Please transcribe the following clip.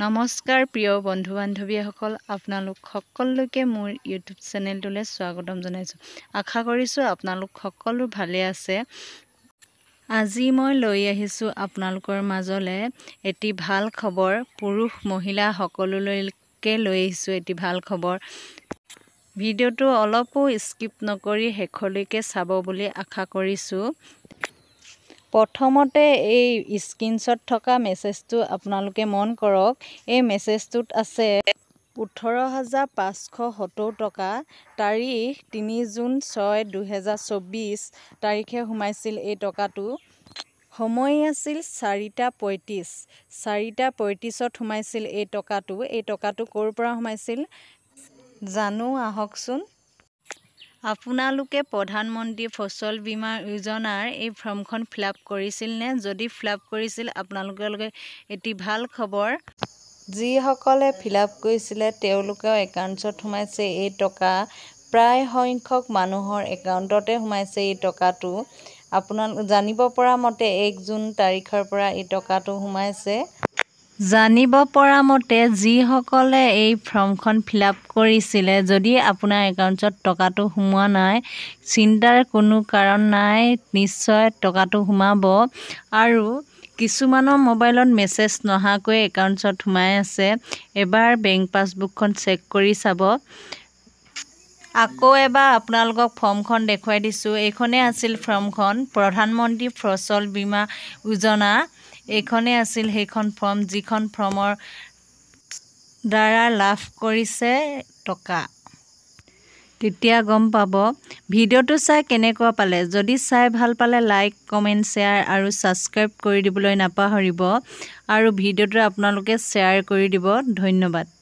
নমস্কাৰ প্ৰিয় বন্ধু বান্ধৱীসকল আপোনালোক সকলোকে মোৰ ইউটিউব চেনেলটোলৈ স্বাগতম জনাইছোঁ আশা কৰিছোঁ আপোনালোক সকলো ভালে আছে আজি মই লৈ আহিছোঁ আপোনালোকৰ মাজলৈ এটি ভাল খবৰ পুৰুষ মহিলা সকলোলৈকে লৈ আহিছোঁ এটি ভাল খবৰ ভিডিঅ'টো অলপো স্কিপ নকৰি শেষলৈকে চাব বুলি আশা কৰিছোঁ প্ৰথমতে এই স্ক্ৰীণশ্বট থকা মেছেজটো আপোনালোকে মন কৰক এই মেছেজটোত আছে ওঠৰ হাজাৰ পাঁচশ সত্তৰ টকা তাৰিখ তিনি জুন ছয় দুহেজাৰ চৌব্বিছ তাৰিখে সোমাইছিল এই টকাটো সময় আছিল চাৰিটা পঁয়ত্ৰিছ চাৰিটা পঁয়ত্ৰিছত সোমাইছিল এই টকাটো এই টকাটো ক'ৰ পৰা সোমাইছিল জানো আহকচোন আপোনালোকে প্ৰধানমন্ত্ৰী ফচল বীমা যোজনাৰ এই ফৰ্মখন ফিল আপ কৰিছিল নে যদি ফিল আপ কৰিছিল আপোনালোকে এটি ভাল খবৰ যিসকলে ফিল আপ কৰিছিলে তেওঁলোকেও একাউণ্টছত সোমাইছে এই টকা প্ৰায় সংখ্যক মানুহৰ একাউণ্টতে সোমাইছে এই টকাটো আপোনালোক জানিব পৰা মতে এক জুন তাৰিখৰ পৰা এই টকাটো সোমাইছে জানিব পৰা মতে যিসকলে এই ফৰ্মখন ফিল আপ কৰিছিলে যদি আপোনাৰ একাউণ্টত টকাটো সোমোৱা নাই চিন্তাৰ কোনো কাৰণ নাই নিশ্চয় টকাটো সোমাব আৰু কিছুমানৰ মোবাইলত মেছেজ নহাকৈ একাউণ্টছত সোমাই আছে এবাৰ বেংক পাছবুকখন চেক কৰি চাব আকৌ এবাৰ আপোনালোকক ফৰ্মখন দেখুৱাই দিছোঁ এইখনে আছিল ফৰ্মখন প্ৰধানমন্ত্ৰী ফচল বীমা যোজনা এইখনেই আছিল সেইখন ফৰ্ম যিখন ফৰ্মৰ দ্বাৰা লাভ কৰিছে টকা তেতিয়া গম পাব ভিডিঅ'টো চাই কেনেকুৱা পালে যদি চাই ভাল পালে লাইক কমেণ্ট শ্বেয়াৰ আৰু ছাবস্ক্ৰাইব কৰি দিবলৈ নাপাহৰিব আৰু ভিডিঅ'টো আপোনালোকে শ্বেয়াৰ কৰি দিব ধন্যবাদ